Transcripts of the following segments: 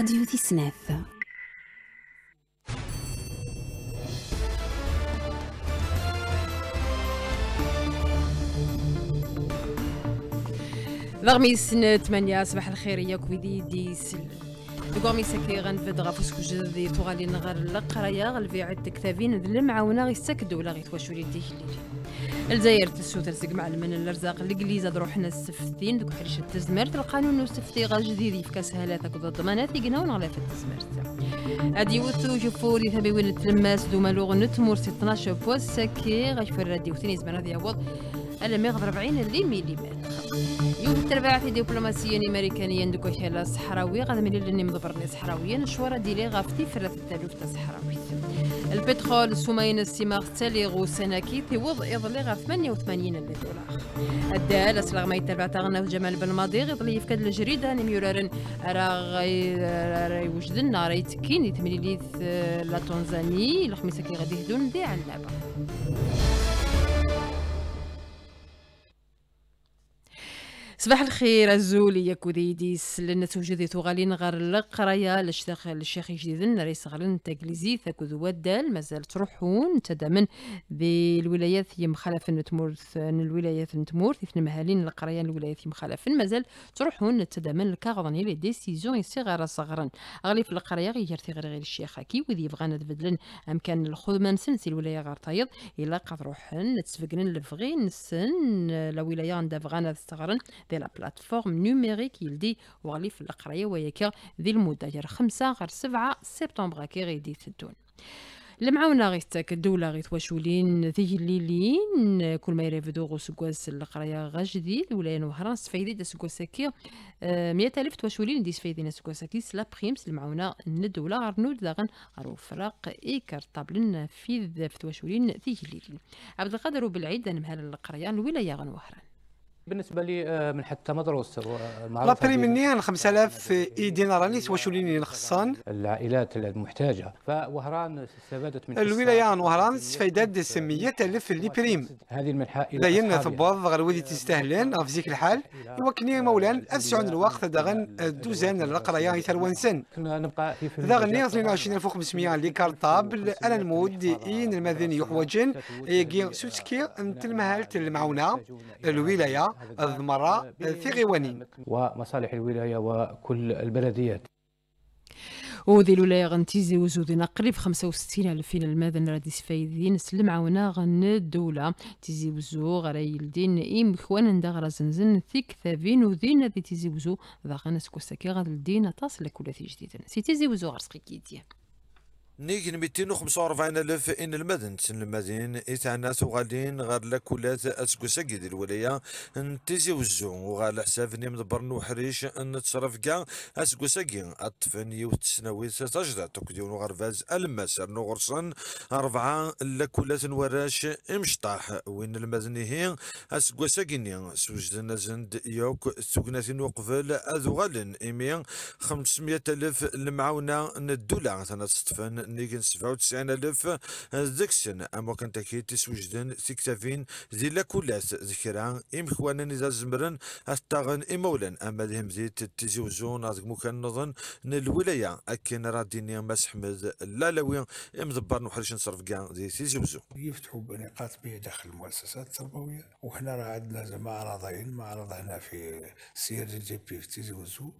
راديو تسناف ضغمي سنة 8 صباح الخير يا كويدي دي سلم قومي سكي غنفد غافوس جدي تغالي نغار لقرايا غلفي عد كتابين ذل المعاونة غي سكدو ولا غي تواشوري تيكليل الجزائر تسو تلصق مع المن الرزاق الانجليزه دروحنا السفتين دوك حريشة تزمرت القانون السفتي غا جديد في كاس هالات كود الضمانات يقنا ونغلاف التزمرت ادي وثو جفو لي ثبي وين التلماس دو مالوغ نتمور سي 12 بوس سكي غاشفر راديو تنيز من هذه المغرب 40 ملم يوم التربع تربعت دبلوماسيا امريكانيا دوك على الصحراوي غادي ملي لني مضبرني صحراويا نشوره ديلي غافتي في تفرات التالوف تاع الصحراوي البترول سمين السماغ تالي غو سناكي في وضع يضلي غا 88 الف دولار الدالة ما يتبع تاغنا جمال بالماضي ماضي غضلي يفكد الجريدة ني ميورارن راه يوجد لنا راه يتكين يتملي آه، لا تنزاني الخميسة كي غادي يهدون دي علابة صباح الخير الزولي يا كوديديس لنا توجدي تغالين غير القراية لشتاخ الشيخ جديد رئيس غلن تاكليزي ثاكو ذوادال مازال تروحون تدامن ذي الولايات يمخالف نتمورث الولايات نتمورث ثنا مهالين القراية الولايات يمخالف مازال تروحون تدامن الكاغضاني لي ديسيزون يصغر صغرا في القراية غير تغير غير الشيخ كي وذي يبغانا تبدلن امكان الخدمة نسن سي الولاية غار طايض الا قاد روحن تسفقن لفغين نسن لا عندها فغانا تستغرن ديال بلاتفورم نوميريك يلدي وغلي في القرايه وياك ذي المده ديال 5 غير 7 سبتمبر كي غيدي تدون المعاونه تاك الدوله غيتواشولين ذي الليلين كل ما يريفدو غو سكواس القرايه غا جديد ولا نهران سفيدي دا سكواساكي آه، مية ألف تواشولين دي سفيدينا سكواساكي سلا بريمس المعاونه الدوله غرنود داغن غرو فراق نافذ في تواشولين ذي الليلين عبد القادر وبالعيد انا مهلا القرايه الولايه غنوهران بالنسبه لي آه، من حتى مدروس آه، لا بري مني 5000 دينار رانيس واش نخصان العائلات المحتاجه فوهران استفادت من الولايه وهران استفادت 100000 لي بريم هذه المنحه داين ثبوض غير ودي تستاهلن آه، في ذيك الحال يوكني مولان أسعون الوقت دغن دوزان القرايه يتروانسن كنا نبقى في دغني 22500 لي كارطابل انا الموديين المدني يحوجن يجي سوتسكي نتلمهالت المعونه الولايه الزمراء في غوانين ومصالح الولاية وكل البلديات وذي الولاية غنتيزي وجودنا قريب 65 ألف إلى الماذا رادي سفايدين سلم عونا غن الدولة تيزي وزو غري الدين إيم خوان دا زنزن ثيك ثافين وذين ذي تيزي وزو ذا غنسكو ساكي غاد الدين تصل كل جديد سي تيزي وزو غرسقي كيديا نيك وربعين ألف إن المدن المدين إتعنات وغالين غير أسكو ساكي ديال الولاية نتيزي وزو وغال حساب نيم برن وحريش أن تصرف كاع ساكي أطفن تسناوي سنويت تجدع تكديون غرفاز المسر نغرسن أربعة كولات نوراش إمشطاح وين المدن هي أسكوساكي سوجدنا زند يوك سكناتين وقفل أذوغالن إمي خمسمية ألف المعاونة ندولا تنستفن نيجن سبعة وتسعين ألف آه، زكسن أما كان تسوجدن سكتافين زي لا زكران إم خوانان إذا زمرن أستغن إمولن أما ذهم زيت تتزوزون أذك مكان نظن أكين أكن راديني ماس حمد لا إم مدبر نصرف كاع زي تزوزو يفتحوا بنقاط به داخل المؤسسات التربوية وحنا راه عندنا زعما عرضين معرض هنا في سير جي بي في تيزوزو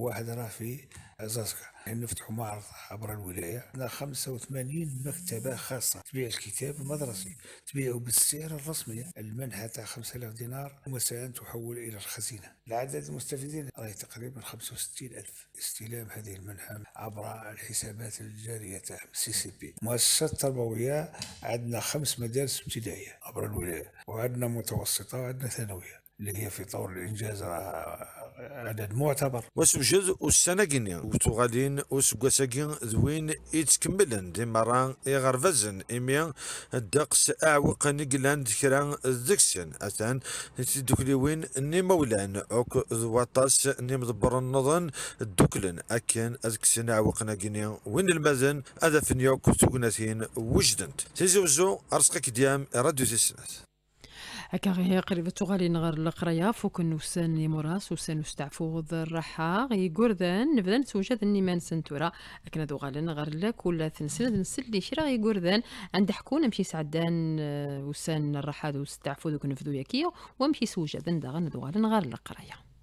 واحد راه في زازكا يعني نفتحوا معرض عبر الولايه عندنا 85 مكتبه خاصه تبيع الكتاب المدرسي تبيعه بالسعر الرسمي المنحه تاع 5000 دينار ومساء تحول الى الخزينه العدد المستفيدين راهي تقريبا 65 الف استلام هذه المنحه عبر الحسابات الجاريه تاع سي سي بي مؤسسه تربويه عندنا خمس مدارس ابتدائيه عبر الولايه وعندنا متوسطه وعندنا ثانويه اللي هي في طور الانجاز عدد معتبر واش جزء السنه وسبجد والسناقين وتغالين زوين يتكمل يتكملن ديما راه يغرفزن إمي الدقس أعوق نقلان ذكرى الزكسن أثان وين ني مولان أوك زواطاس ني مدبر النظن الدكلن أكن أذكسن أعوق نقني وين المذن أذا فنيوك تقنثين وجدنت تيزوزو أرسقك ديام راديو تسنات هكا هي قريبة تغالي نغر القرية فوق نوسان لموراس وسان استعفو الرحا غي قردان نبدا نتوجد النيمان سنتورا أكنا هادو غالي نغر لك ولا تنسل نسلي شرا غي قردان عند حكون نمشي سعدان آه، وسان الراحة دو استعفو دوك نفذو ياكيو ومشي سوجد ندغن دو غالي نغر القرية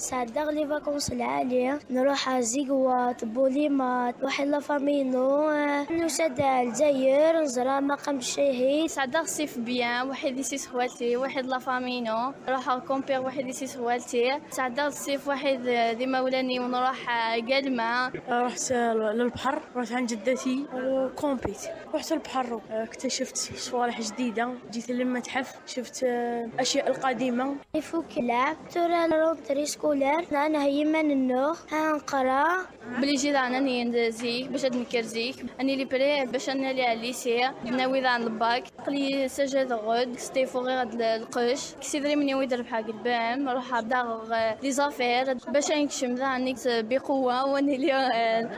سعدغ لي فاكونس العالية نروح زيكوات بوليمات نروح لافامينو نوشد الجزائر نزرع مقام الشهيد سعدغ سيف بيان واحد دي سيس خوالتي واحد لافامينو نروح كومبيغ واحد دي سيس خوالتي سعدغ سيف واحد دي مولاني ونروح قلمة رحت للبحر رحت عند جدتي وكومبيت رحت البحر اكتشفت صوالح جديدة جيت للمتحف شفت أشياء القديمة يفوك لعب ترى رونتريسكو سيكولير أنا النور ها نقرا بلي جي رانا ني زيك باش هاد زيك أني لي بري باش انا لي ليسي ناوي عن الباك قلي سجاد غد ستي فوري هاد القش دري مني ويد ربحا قدام روح بداغ لي زافير باش نكشم ذا بقوة واني لي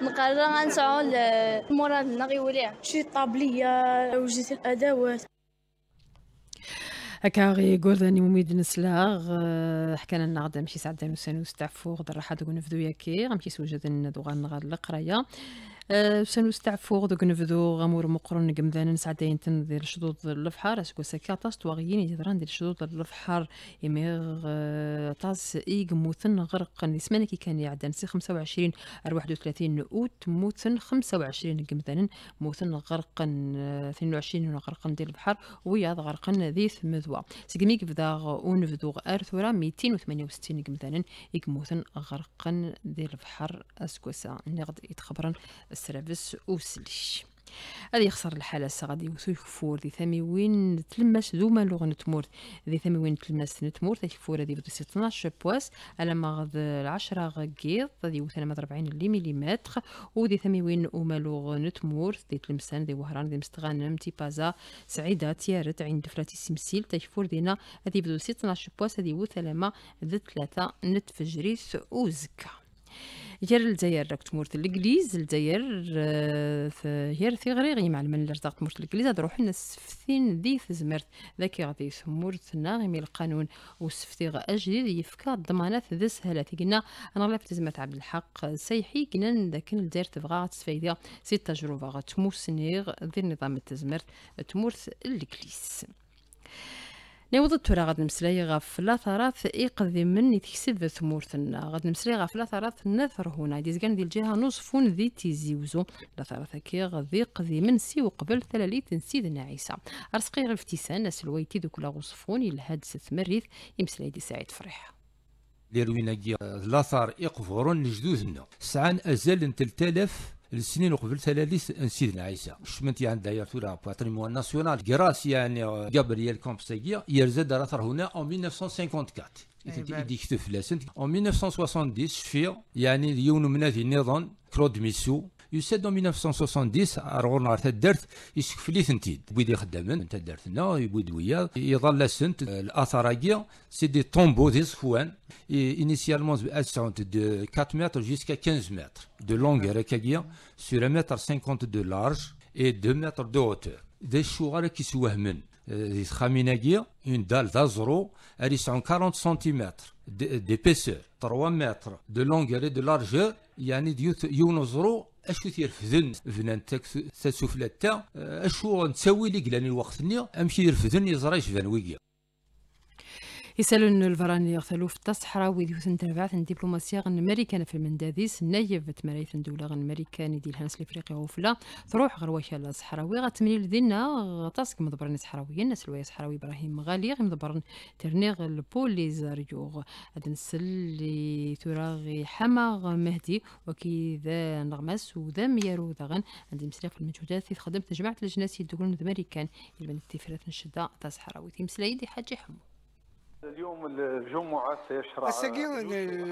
نقرا غنسعو المورال نغي وليه شي طابلية وجيت الادوات هكا غي يقول مميد نسلاغ حكينا لنا غدا مشي سعدان وسانوس تاع فوق راح تقول نفدو ياكي غنمشي سوجد دوغان غاد القرايه أه، سنو استعفو دوك نبدو غامور مقرن قمدان نسعدين تندير شدود الفحار اسكو سكاتاس تواغيين يدران دير شدود الفحار يميغ أه، طاس ايق موثن غرق نسمانا كي كان يعدان سي 25 31 اوت موثن 25 قمدان موثن غرق 22 غرق ديال البحر وياض غرق ذيث مذوى سيكميك بداغ ونفدوغ ارثورا 268 قمدان موثن غرق ديال البحر اسكو سا نغد يتخبرن سرافس سلش هذا يخسر الحالة غادي يوثو يكفور ذي ثامي وين تلمس ما لغن نتمور ذي ثامي وين تلمس نتمورت كفور ذي بدسي 12 بواس على مغض العشرة 10 غيض ذي وثنا ما ميليمتر لي مليمتر وذي وين وما لغن نتمور ذي تلمسان ذي وهران ذي مستغانم تي بازا سعيدة تيارت عين دفلاتي سمسيل كفور دينا ذي بدسي 12 بواس ذي وثلما ذي ثلاثة نتفجريث وزكا ير الجزائر راك تمورت الانجليز الجزائر ير آه، في غريغي اللي لرزاق تمورث الانجليز هاد روحي نسفتين ذي زمرت ذاك غادي يسمورث ناغمي القانون القانون وسفتيغ اجديد يفكا ضمانات ذا سهلة قلنا انا غلا تزمرت عبد الحق سيحي قلنا ذاك الجزائر تبغى تسفايدة سي تجربة غتموسنيغ ذي النظام التزمرت تمورت الانجليز ناوض tura غاد نمسلاي غف لاثرات يقدمن يتكسب ثمورتنا غاد نمسلاي غف لاثرات نثرهونا ديزكان دي الجهة نصفون ذي تيزيوزو ثراث كي غادي من سي وقبل ثلاليت سيدنا عيسى أرسقي غير افتسان ناس الويتي دوك لا غصفون يلهاد ستمريث يمسلاي دي سعيد فرح لرويناكي لاثار يقفرون نجدوزنا سعان أزال 3000 السنين قبل تلاليث آه، سيدنا عيسى شمنت يعني داير تورا باتريمون ناسيونال جراس يعني آه، جابرييل كومبسيغيا يرزا دارتر هنا en 1954 يكتب فلاسنت en 1970 شفي يعني يون منادي النظام كرود ميسو dans 1970 غورنا ار تدرت يسكفلي ثنتيد ويدي خدامن تدرتنا يبود ويا des سنت الاثر سي دي طومبو دي سخوان initialement de 4 mètres jusqu'à 15 mètres de longueur sur 1 mètre 50 de large et 2 mètres de hauteur. Des chouars qui se une dalle d'azro, elle est 40 cm d'épaisseur, 3 mètres de longueur et de largeur, il y a اشو تيرفدن فنانتك تسفلتا اشو نساوي لي قلاني الوقت ني امشي يرفدن يزرا فان ويكيا يسالون الفران اللي يغثلو في الصحراء ويدي وثن تربعث ان دبلوماسيا غن امريكان في المنداديس نايف ثن دولة غن امريكان يدي الهانس الافريقي غوفلا تروح غرواشا الصحراوي غتمني دينا غطاسك مضبرن صحراويين ناس الوايا الصحراوي ابراهيم غالي غي مضبرن ترنيغ البوليزاريو هذا نسل اللي تراغي حما مهدي وكي ذا نغمس وذا ميارو ذا غن عندي مسلاف المجهودات اللي تخدم تجمعت الجناسي الدول الامريكان يلبن التفرات نشدة تاع صحراوي تيمسلا يدي حاجة حمو اليوم الجمعة سيشرع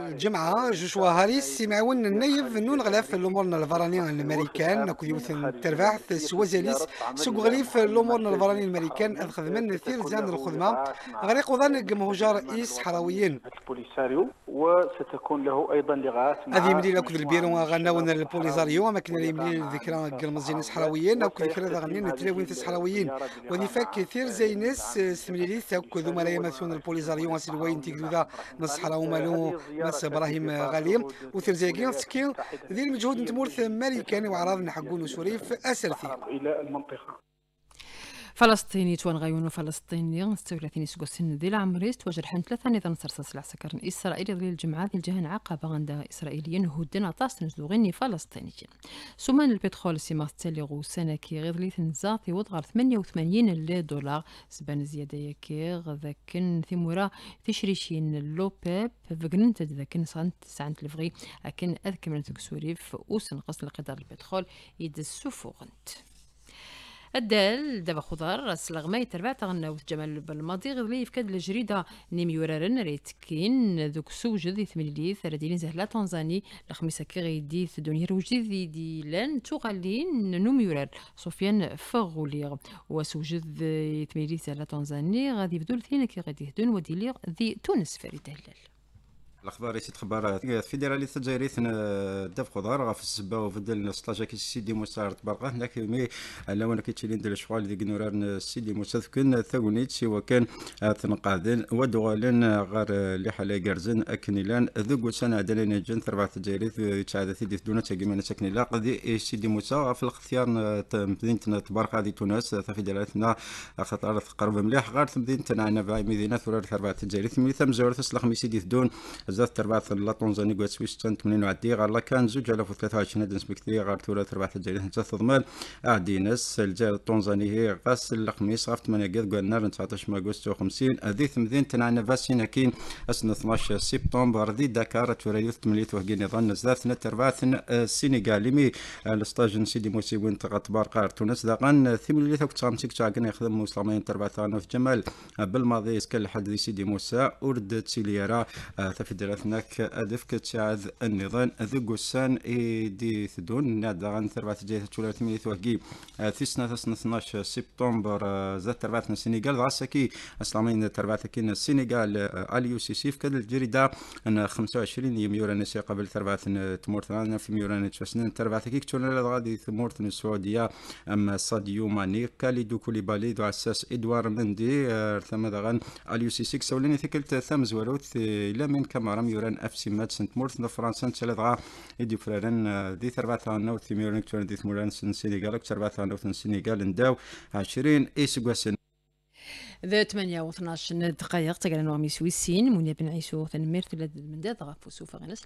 الجمعة جوشوا هاريس سمعون النيف نون غلاف يعني الأمورنا الفرانيان الأمريكان كيوثن ترفعث سوازاليس سوق غليف الأمورنا الفراني الأمريكان أدخذ من ثير زان الخدمة غريق وظن قمه رئيس حرويين البوليساريو وستكون له أيضا لغات هذه مدينة أكد البيرو غناون البوليزاريو أما كنا ذكرى المزينيس حراويين أو ذكرى غنين التلوين تس حرويين وذي فاك ثير زينيس سمليليس أكد ملايمة البوليساريو وزاريون الوين تيكدودا نص لهم لو نص ابراهيم غالي وترزاقين سكين ذي المجهود نتمورث مالي كان وعراض نحقون شريف اسرتي الى المنطقه فلسطيني توان غيون فلسطيني 36 سقوس ذي العمريس تواجه الحن ثلاثة نظام رصاص العسكر الإسرائيلي ظل الجمعة ذي الجهة عقبة غندا إسرائيليا هدن عطاس نزوغيني فلسطيني سمان البترول سيما تليغو سنكي غير لي تنزاثي وضغر 88 لي دولار سبان زيادة يكي غذاكن ثمورا تشريشين لوبيب فقنن تدذاكن سانت سانت لفغي أكن أذكر من تكسوري في أوسن قصن القدر البترول يدس سفوغنت الدال دابا خضر راس السلغمة يتربع تغنى وتجمل بالمضيغ في كاد الجريدة نيميورارن ريتكين ذوك سوجد يثمليث ردين زهلا تنزاني الخميسة كي غيدي ثدوني وجد دي لان تغالين نوميورار يورار سفيان فغوليغ وسوجد يثمليث زهلا تنزاني غادي يبدو لثين كي غادي يهدون وديليغ ذي تونس فريد هلال الاخبار تي تخبر الفيدرالية ثنا دف خضار في السبا وفدل سطاجا كي سيدي موسى تبرقا هناك مي على وانا كي تشيلين ديال الشغل ديك نوران سيدي موسى كن ثاونيت سوا كان ثنقادن ودغالن غير اللي حالا كارزن اكنيلان ذوك سنة دلنا جن ربع الجزائرية تشعاد سيدي في دونا تاكيمانا تاكنيلا قدي سيدي موسى في الاختيار مدينة تبرقا دي تونس فيدراليتنا خطر قرب مليح غير مدينتنا انا بعيد مدينة ثلاثة ربع الجزائرية ثم زورت سلخ ميسيدي في دون بزاف تربعت لا آه، طونزاني كوا سويس 88 وعدي غار زوج الاف وثلاثة وعشرين هاد نسمك ثي غار ثلاث ربعت الجزائر حتى تضمال اعدي ناس الجزائر الطونزاني هي غاس الخميس غاف 8 قد كوا 19 ماغوست وخمسين هذه ثمذين تنعنا فاسين كين اسن 12 سبتمبر ذي دكار توريوث تمليت وهكي نظن زاف ثنا تربعت السينيغالي مي الستاج سيدي موسي وين تغطبار قار تونس داقان ثمن اللي ثوك تغامسك يخدم مسلمين تربعت في جمال بالماضي اسكال حد سيدي موسى ورد تسيليرا آه، ثفد درثناك أدفك تشاذ النظام ذو السان إيدي ثدون ناد غان ثربات جاية تولار ثمانية ثواكي ثيسنا ثسنا 12 سبتمبر آه، زات ثربات السنغال غاسكي أسلامين ثربعة كين السنغال آه، أليو سي سيف كد الجريدة أنا 25 يميورا نسي قبل ثربعة تمور ثلاثة في ميورا تشسنين ثربعة كيك تولار غادي ثمور السعودية أما ساديو ماني كاليدو كوليبالي دو عساس إدوار مندي ثم آه، غان أليو سي سيك سوليني ثكلت ثمز وروث إلى من كما maram yuran afsimat-nsent murt n Fransa ttalaḍɣa i d-yufraren di terbaɛt taɣelnawt timiren ikturen di tmura-nsen Sinigal akked terbaɛt taɣelnawt n Sinigal ndaw 20 iseggasen ذا 8 و 12 دقائق تقرا نوع ميسويسين منيا بن عيسو تنمير ثلاث المنداد غاف وسوف غنس